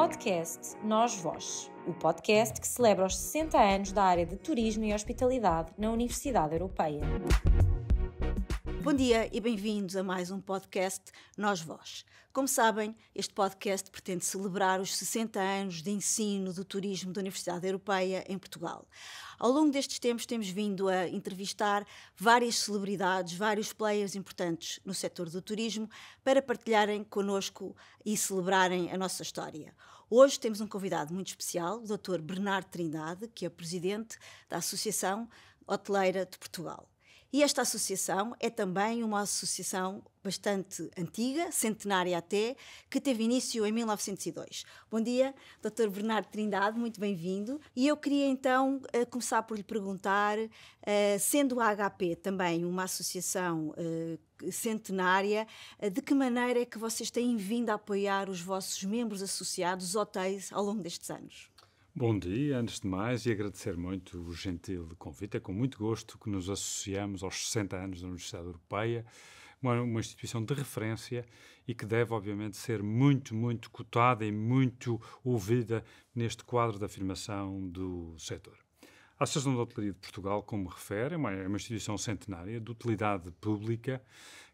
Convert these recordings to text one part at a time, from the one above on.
podcast Nós Vós, o podcast que celebra os 60 anos da área de turismo e hospitalidade na Universidade Europeia. Bom dia e bem-vindos a mais um podcast Nós Vós. Como sabem, este podcast pretende celebrar os 60 anos de ensino do turismo da Universidade Europeia em Portugal. Ao longo destes tempos, temos vindo a entrevistar várias celebridades, vários players importantes no setor do turismo para partilharem connosco e celebrarem a nossa história. Hoje temos um convidado muito especial, o Dr. Bernardo Trindade, que é presidente da Associação Hoteleira de Portugal. E esta associação é também uma associação bastante antiga, centenária até, que teve início em 1902. Bom dia, Dr. Bernardo Trindade, muito bem-vindo. E eu queria então eh, começar por lhe perguntar, eh, sendo a HP também uma associação eh, centenária, de que maneira é que vocês têm vindo a apoiar os vossos membros associados, hotéis, ao longo destes anos? Bom dia, antes de mais, e agradecer muito o gentil convite. É com muito gosto que nos associamos aos 60 anos da Universidade Europeia, uma, uma instituição de referência e que deve, obviamente, ser muito, muito cotada e muito ouvida neste quadro da afirmação do setor. A Associação da Hotelaria de Portugal, como refere, é uma, é uma instituição centenária de utilidade pública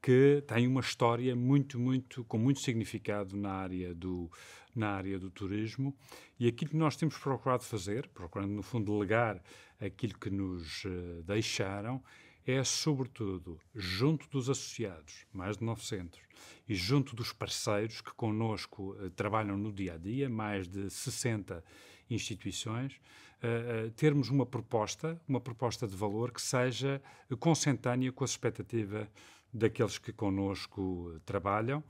que tem uma história muito, muito, com muito significado na área do, na área do turismo. E aquilo que nós temos procurado fazer, procurando, no fundo, legar aquilo que nos eh, deixaram, é, sobretudo, junto dos associados, mais de 900, e junto dos parceiros que conosco eh, trabalham no dia a dia, mais de 60 instituições, eh, termos uma proposta, uma proposta de valor que seja consentânea com as expectativas daqueles que conosco eh, trabalham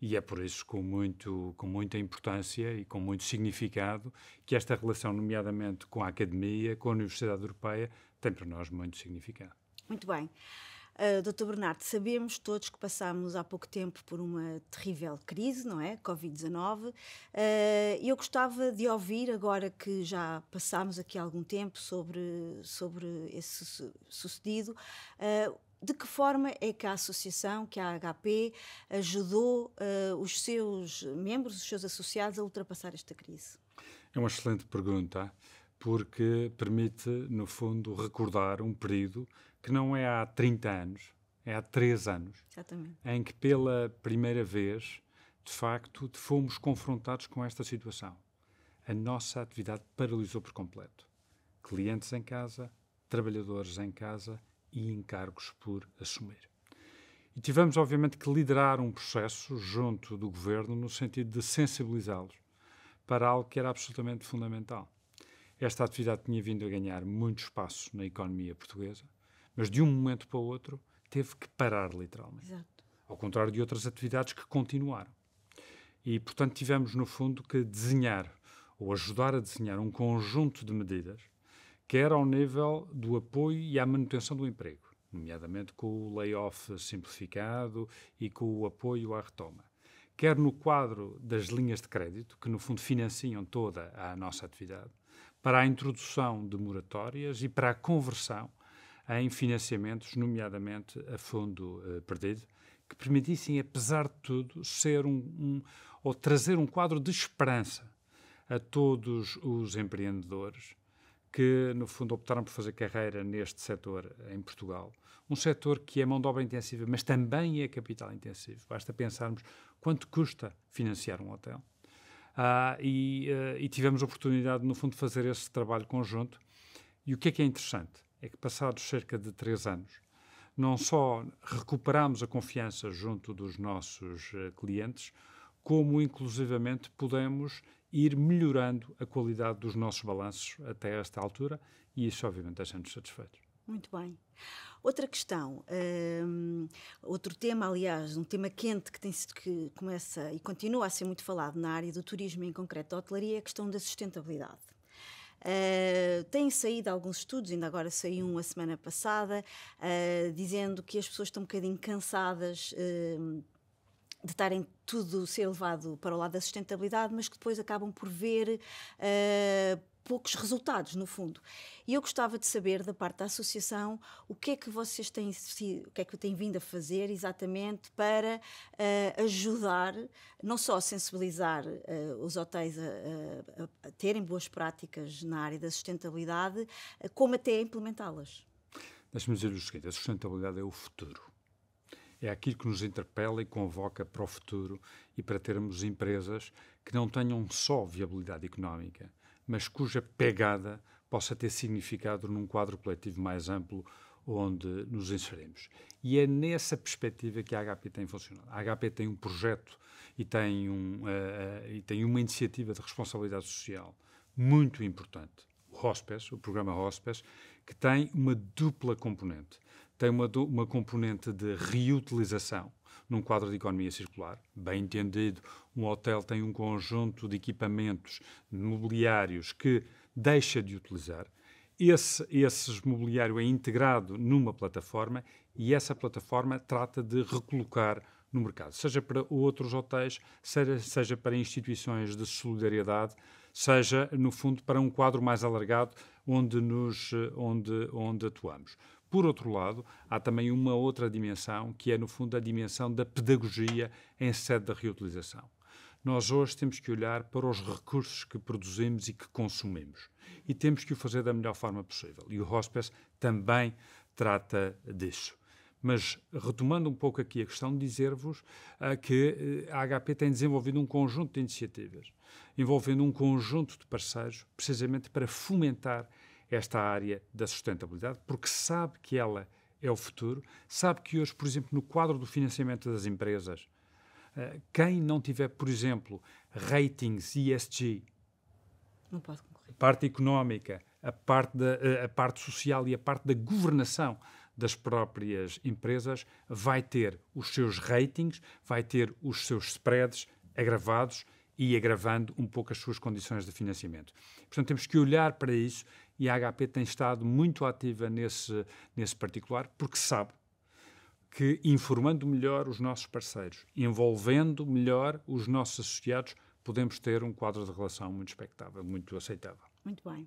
e é por isso com, muito, com muita importância e com muito significado que esta relação, nomeadamente com a academia, com a Universidade Europeia, tem para nós muito significado. Muito bem. Uh, eh, Dr. Bernardo, sabemos todos que passámos há pouco tempo por uma terrível crise, não é? Covid-19. Uh, eh, eu gostava de ouvir, agora que já passámos aqui algum tempo sobre, sobre esse su sucedido, de que forma é que a associação, que a HP, ajudou uh, os seus membros, os seus associados a ultrapassar esta crise? É uma excelente pergunta, porque permite, no fundo, recordar um período que não é há 30 anos, é há 3 anos, Exatamente. em que pela primeira vez, de facto, fomos confrontados com esta situação. A nossa atividade paralisou por completo. Clientes em casa, trabalhadores em casa e encargos por assumir. E tivemos, obviamente, que liderar um processo junto do governo no sentido de sensibilizá-los para algo que era absolutamente fundamental. Esta atividade tinha vindo a ganhar muito espaço na economia portuguesa, mas de um momento para o outro teve que parar, literalmente. Exato. Ao contrário de outras atividades que continuaram. E, portanto, tivemos, no fundo, que desenhar ou ajudar a desenhar um conjunto de medidas quer ao nível do apoio e à manutenção do emprego, nomeadamente com o layoff simplificado e com o apoio à retoma. Quer no quadro das linhas de crédito, que no fundo financiam toda a nossa atividade, para a introdução de moratórias e para a conversão em financiamentos, nomeadamente a fundo eh, perdido, que permitissem, apesar de tudo, ser um, um ou trazer um quadro de esperança a todos os empreendedores que, no fundo, optaram por fazer carreira neste setor em Portugal. Um setor que é mão de obra intensiva, mas também é capital intensivo. Basta pensarmos quanto custa financiar um hotel. Ah, e, uh, e tivemos a oportunidade, no fundo, de fazer esse trabalho conjunto. E o que é que é interessante? É que, passados cerca de três anos, não só recuperámos a confiança junto dos nossos ah, clientes, como inclusivamente pudemos ir melhorando a qualidade dos nossos balanços até esta altura e isso, obviamente, deixa-nos satisfeitos. Muito bem. Outra questão, um, outro tema, aliás, um tema quente que tem sido que começa e continua a ser muito falado na área do turismo, em concreto da hotelaria, é a questão da sustentabilidade. Uh, eh, têm saído alguns estudos, ainda agora saiu um a semana passada, uh, dizendo que as pessoas estão um bocadinho cansadas. Uh, de estarem tudo ser levado para o lado da sustentabilidade, mas que depois acabam por ver uh, poucos resultados, no fundo. E eu gostava de saber, da parte da associação, o que é que vocês têm, o que é que têm vindo a fazer exatamente para uh, ajudar, não só a sensibilizar uh, os hotéis a, a, a, terem boas práticas na área da sustentabilidade, como até a implementá-las. Deixe-me dizer o seguinte: a sustentabilidade é o futuro é aquilo que nos interpela e convoca para o futuro e para termos empresas que não tenham só viabilidade económica, mas cuja pegada possa ter significado num quadro coletivo mais amplo onde nos inserimos. E é nessa perspectiva que a HP tem funcionado. A HP tem um projeto e tem, um, uh, uh, e tem uma iniciativa de responsabilidade social muito importante, o HOSPES, o programa HOSPES, que tem uma dupla componente tem uma, uma componente de reutilização num quadro de economia circular. Bem entendido, um hotel tem um conjunto de equipamentos mobiliários que deixa de utilizar. Esse, esse mobiliário é integrado numa plataforma e essa plataforma trata de recolocar no mercado, seja para outros hotéis, seja, seja para instituições de solidariedade, seja, no fundo, para um quadro mais alargado onde, nos, eh, onde, onde atuamos. Por outro lado, há também uma outra dimensão, que é, no fundo, a dimensão da pedagogia em sede da reutilização. Nós hoje temos que olhar para os recursos que produzimos e que consumimos. E temos que o fazer da melhor forma possível. E o Hospice também trata disso. Mas, retomando um pouco aqui a questão, dizer-vos uh, que eh, a HP tem desenvolvido um conjunto de iniciativas, envolvendo um conjunto de parceiros, precisamente para fomentar esta área da sustentabilidade, porque sabe que ela é o futuro, sabe que hoje, por exemplo, no quadro do financiamento das empresas, eh, quem não tiver, por exemplo, ratings ESG, não pode concorrer. parte económica, a parte, da, eh, a parte social e a parte da governação das próprias empresas, vai ter os seus ratings, vai ter os seus spreads agravados e agravando um pouco as suas condições de financiamento. Portanto, temos que olhar para isso e a HP tem estado muito ativa nesse, nesse particular, porque sabe que informando melhor os nossos parceiros, envolvendo melhor os nossos associados, podemos ter um quadro de relação muito expectável, muito aceitável. Muito bem.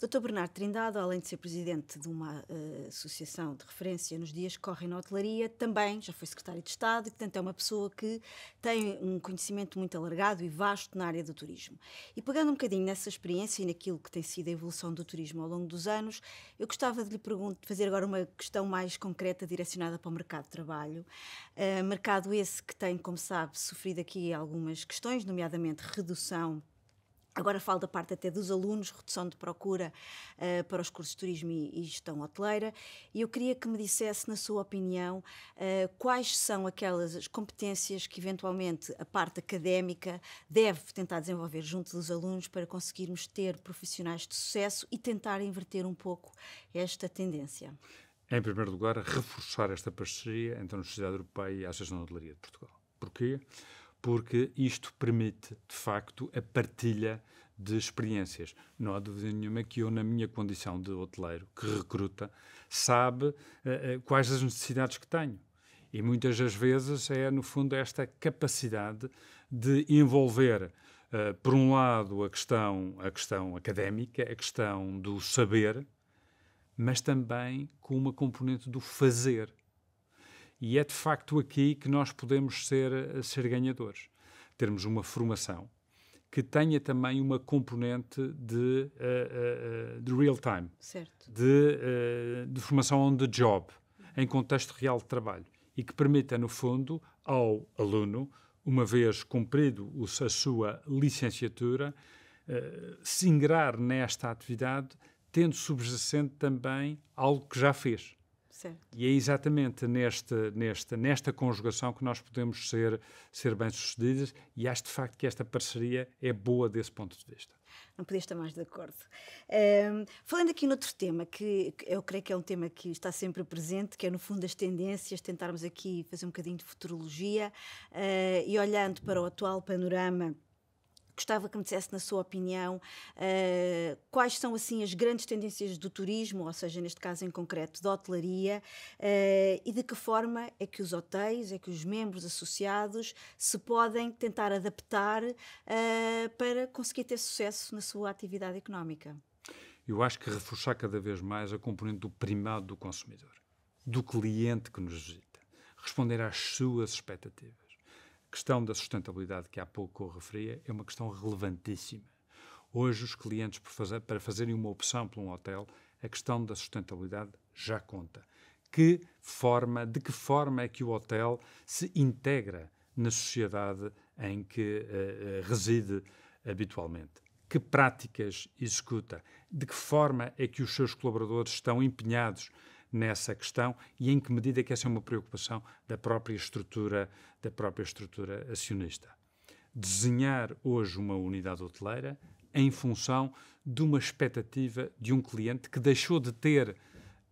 Dr. Bernardo Trindade, além de ser presidente de uma uh, associação de referência nos dias que correm na hotelaria, também já foi secretário de Estado e, portanto, é uma pessoa que tem um conhecimento muito alargado e vasto na área do turismo. E pegando um bocadinho nessa experiência e naquilo que tem sido a evolução do turismo ao longo dos anos, eu gostava de lhe fazer agora uma questão mais concreta direcionada para o mercado de trabalho. Uh, mercado esse que tem, como sabe, sofrido aqui algumas questões, nomeadamente redução Agora falo da parte até dos alunos, redução de procura uh, para os cursos de turismo e, gestão hoteleira, e eu queria que me dissesse, na sua opinião, uh, quais são aquelas competências que eventualmente a parte académica deve tentar desenvolver junto dos alunos para conseguirmos ter profissionais de sucesso e tentar inverter um pouco esta tendência. Em primeiro lugar, reforçar esta parceria entre a Universidade Europeia e a Associação de Hotelaria de Portugal. Porquê? porque isto permite, de facto, a partilha de experiências. Não há dúvida nenhuma que eu, na minha condição de hoteleiro que recruta, sabe uh, quais as necessidades que tenho. E muitas das vezes é, no fundo, esta capacidade de envolver, uh, por um lado, a questão, a questão académica, a questão do saber, mas também com uma componente do fazer. E é de facto aqui que nós podemos ser, eh, ser ganhadores. Termos uma formação que tenha também uma componente de, uh, uh, de real-time, de, uh, de, formação on the job, em contexto real de trabalho, e que permita, no fundo, ao aluno, uma vez cumprido a sua licenciatura, se ingerir nesta atividade, tendo subjacente também algo que já fez Certo. E é exatamente nesta, nesta, nesta conjugação que nós podemos ser, ser bem-sucedidos e acho de facto que esta parceria é boa desse ponto de vista. Não podia estar mais de acordo. Um, ehm, falando aqui noutro tema, que eu creio que é um tema que está sempre presente, que é no fundo as tendências, tentarmos aqui fazer um bocadinho de futurologia uh, e olhando para o atual panorama Gostava que me dissesse, na sua opinião, uh, quais são assim as grandes tendências do turismo, ou seja, neste caso em concreto da hotelaria, uh, e de que forma é que os hotéis, é que os membros associados se podem tentar adaptar uh, para conseguir ter sucesso na sua atividade económica. Eu acho que reforçar cada vez mais a componente do primado do consumidor, do cliente que nos visita, responder às suas expectativas questão da sustentabilidade que há pouco eu referia é uma questão relevantíssima. Hoje, os clientes, fazer, para fazerem uma opção por um hotel, a questão da sustentabilidade já conta. Que forma, de que forma é que o hotel se integra na sociedade em que uh, reside habitualmente? Que práticas executa? De que forma é que os seus colaboradores estão empenhados nessa questão e em que medida é que essa é uma preocupação da própria estrutura, da própria estrutura acionista. Desenhar hoje uma unidade hoteleira em função de uma expectativa de um cliente que deixou de ter,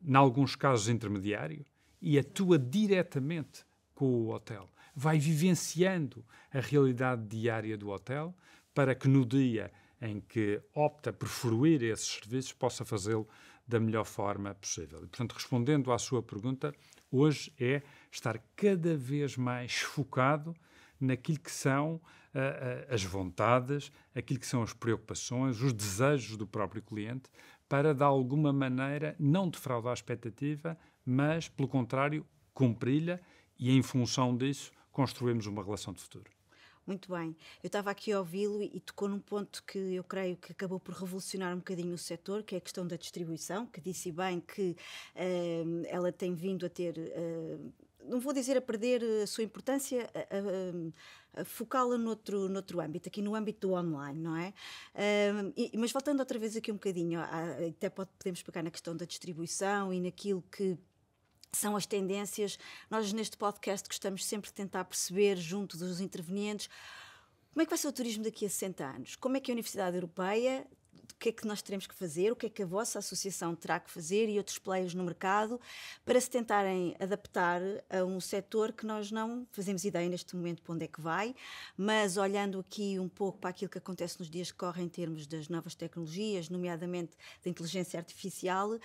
em alguns casos, intermediário e atua diretamente com o hotel. Vai vivenciando a realidade diária do hotel para que no dia em que opta por fruir esses serviços possa fazê-lo da melhor forma possível. E, portanto, respondendo à sua pergunta, hoje é estar cada vez mais focado naquilo que são uh, uh, as vontades, aquilo que são as preocupações, os desejos do próprio cliente, para de alguma maneira não defraudar a expectativa, mas, pelo contrário, cumpri-la e, em função disso, construímos uma relação de futuro. Muito bem. Eu estava aqui a ouvi-lo e tocou num ponto que eu creio que acabou por revolucionar um bocadinho o setor, que é a questão da distribuição, que disse bem que uh, ela tem vindo a ter. Uh, não vou dizer a perder a sua importância, a, a, a focá-la noutro, noutro âmbito, aqui no âmbito do online, não é? Um, ehm, e, mas voltando outra vez aqui um bocadinho, até podemos pegar na questão da distribuição e naquilo que são as tendências. Nós, neste podcast, gostamos sempre de tentar perceber, junto dos intervenientes, como é que vai ser o turismo daqui a 60 anos? Como é que a Universidade Europeia o que é que nós teremos que fazer, o que é que a vossa associação terá que fazer e outros players no mercado para se tentarem adaptar a um setor que nós não fazemos ideia neste momento para onde é que vai, mas olhando aqui um pouco para aquilo que acontece nos dias que correm em termos das novas tecnologias, nomeadamente da inteligência artificial, uh,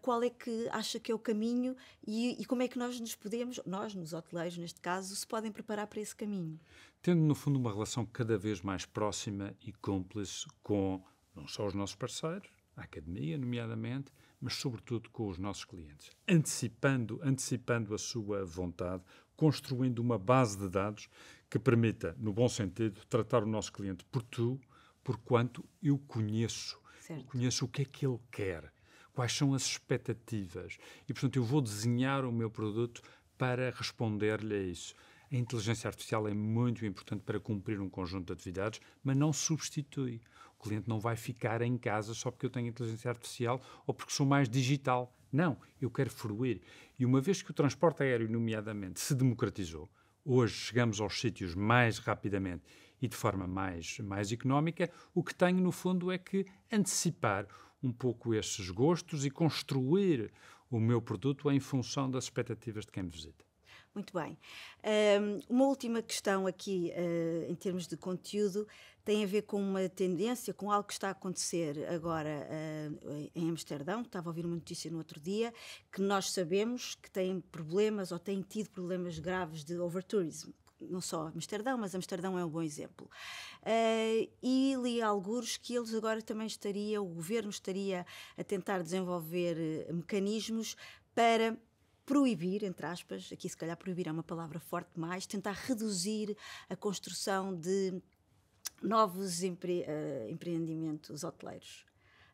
qual é que acha que é o caminho e, e como é que nós nos podemos, nós, nos hoteleiros neste caso, se podem preparar para esse caminho? Tendo, no fundo, uma relação cada vez mais próxima e cúmplice com não só os nossos parceiros, a academia, nomeadamente, mas sobretudo com os nossos clientes, antecipando, antecipando a sua vontade, construindo uma base de dados que permita, no bom sentido, tratar o nosso cliente por tu, por quanto eu conheço, certo. conheço o que é que ele quer, quais são as expectativas e, portanto, eu vou desenhar o meu produto para responder-lhe a isso. A inteligência artificial é muito importante para cumprir um conjunto de atividades, mas não substitui cliente não vai ficar em casa só porque eu tenho inteligência artificial ou porque sou mais digital. Não, eu quero fruir. E uma vez que o transporte aéreo, nomeadamente, se democratizou, hoje chegamos aos sítios mais rapidamente e de forma mais, mais económica, o que tenho, no fundo, é que antecipar um pouco esses gostos e construir o meu produto em função das expectativas de quem me visita. Muito bem. uma última questão aqui, ah, em termos de conteúdo, tem a ver com uma tendência, com algo que está a acontecer agora ah, em Amsterdão. Estava a ouvir uma notícia no outro dia que nós sabemos que tem problemas ou tem tido problemas graves de overtourism não só Amsterdão, mas Amsterdão é um bom exemplo. Uh, e li alguns que eles agora também estaria, o governo estaria a tentar desenvolver mecanismos para proibir, entre aspas, aqui se calhar proibir é uma palavra forte demais, tentar reduzir a construção de novos empre, uh, empreendimentos hoteleiros.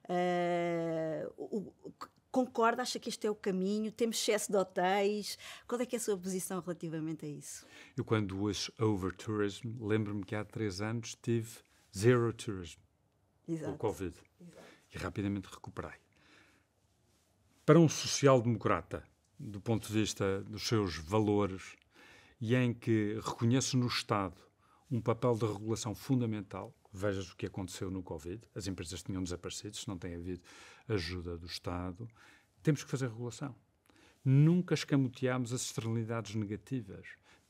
Uh, eh, o, o, concorda, acha que este é o caminho? Temos excesso de hotéis? Qual é que é a sua posição relativamente a isso? Eu, quando over tourism lembro-me que há três anos tive zero tourism Exato. o Covid Exato. e rapidamente recuperei. Para um social-democrata, do ponto de vista dos seus valores e em que reconhece no Estado um papel de regulação fundamental. Vejas o que aconteceu no Covid, as empresas tinham desaparecido, se não tem havido ajuda do Estado. Temos que fazer regulação. Nunca escamoteámos as externalidades negativas.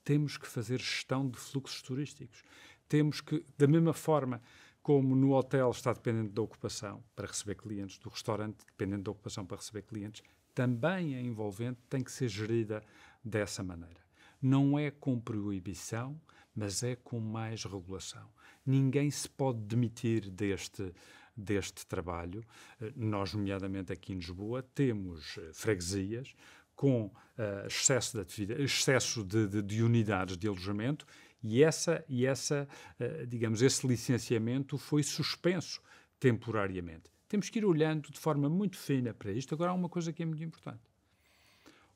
Temos que fazer gestão de fluxos turísticos. Temos que, da mesma forma como no hotel está dependente da ocupação para receber clientes, do restaurante dependente da ocupação para receber clientes, também é envolvente, tem que ser gerida dessa maneira. Não é com proibição, mas é com mais regulação. Ninguém se pode demitir deste, deste trabalho. Eh, nós, nomeadamente aqui em Lisboa, temos eh, freguesias com uh, excesso, de, atividade, excesso de, de, de unidades de alojamento e essa, e essa uh, digamos, esse licenciamento foi suspenso temporariamente. Temos que ir olhando de forma muito fina para isto. Agora, há uma coisa que é muito importante.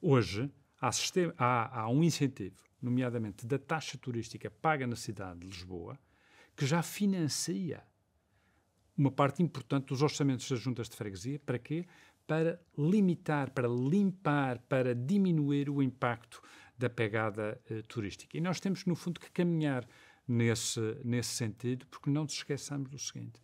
Hoje, há, sistema, há, há um incentivo, nomeadamente da taxa turística paga na cidade de Lisboa, que já financia uma parte importante dos orçamentos das juntas de freguesia. Para quê? Para limitar, para limpar, para diminuir o impacto da pegada eh, turística. E nós temos, no fundo, que caminhar nesse, nesse sentido, porque não nos esqueçamos do seguinte: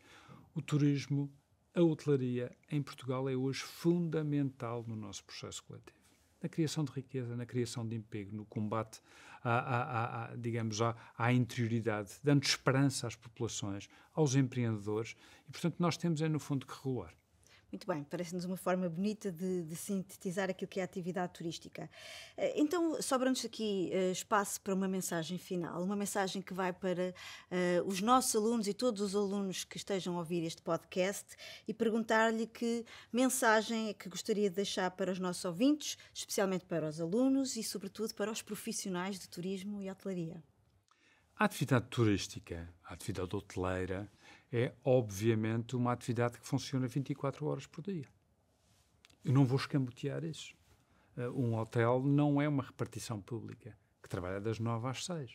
o turismo a hotelaria em Portugal é hoje fundamental no nosso processo coletivo. Na criação de riqueza, na criação de emprego, no combate à, à, à, à digamos, à, à interioridade, dando esperança às populações, aos empreendedores. E, portanto, nós temos é, no fundo, que regular. Muito bem, parece-nos uma forma bonita de, de, sintetizar aquilo que é a atividade turística. Eh, então, sobra-nos aqui eh, espaço para uma mensagem final, uma mensagem que vai para uh, os nossos alunos e todos os alunos que estejam a ouvir este podcast e perguntar-lhe que mensagem é que gostaria de deixar para os nossos ouvintes, especialmente para os alunos e, sobretudo, para os profissionais de turismo e hotelaria. A atividade turística, a atividade hoteleira, é obviamente uma atividade que funciona 24 horas por dia. Eu não vou escambotear isso. Eh, um hotel não é uma repartição pública que trabalha das 9 às 6.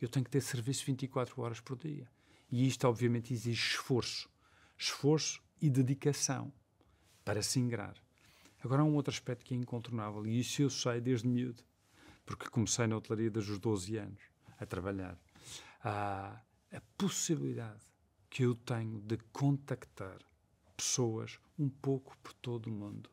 Eu tenho que ter serviço 24 horas por dia. E isto, obviamente, exige esforço. Esforço e dedicação para se ingrar. Agora, há um outro aspecto que é incontornável, e isso eu sei desde miúdo, porque comecei na hotelaria desde os 12 anos, a trabalhar a, a possibilidade que eu tenho de contactar pessoas um pouco por todo o mundo,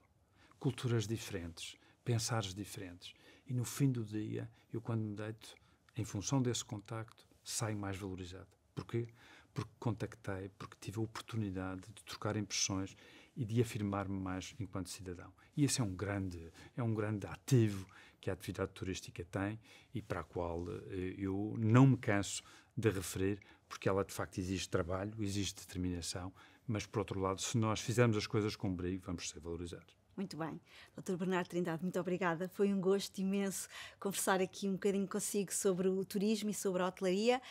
culturas diferentes, pensares diferentes. E no fim do dia, eu quando me deito, em função desse contacto, saio mais valorizado. Porquê? Porque contactei, porque tive a oportunidade de trocar impressões e de afirmar-me mais enquanto cidadão. E esse é um grande, é um grande ativo que a atividade turística tem e para a qual eh, eu não me canso de referir, porque ela de facto exige trabalho, exige determinação, mas por outro lado, se nós fizermos as coisas com brilho, vamos ser valorizados. Muito bem. Dr. Bernardo Trindade, muito obrigada. Foi um gosto imenso conversar aqui um bocadinho consigo sobre o turismo e sobre a hotelaria.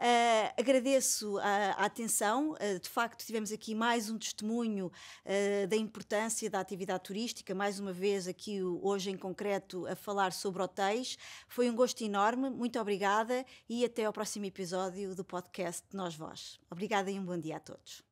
Uh, agradeço a, a atenção. Uh, de facto, tivemos aqui mais um testemunho uh, da importância da atividade turística, mais uma vez aqui hoje em concreto a falar sobre hotéis. Foi um gosto enorme, muito obrigada e até ao próximo episódio do podcast Nós Vós. Obrigada e um bom dia a todos.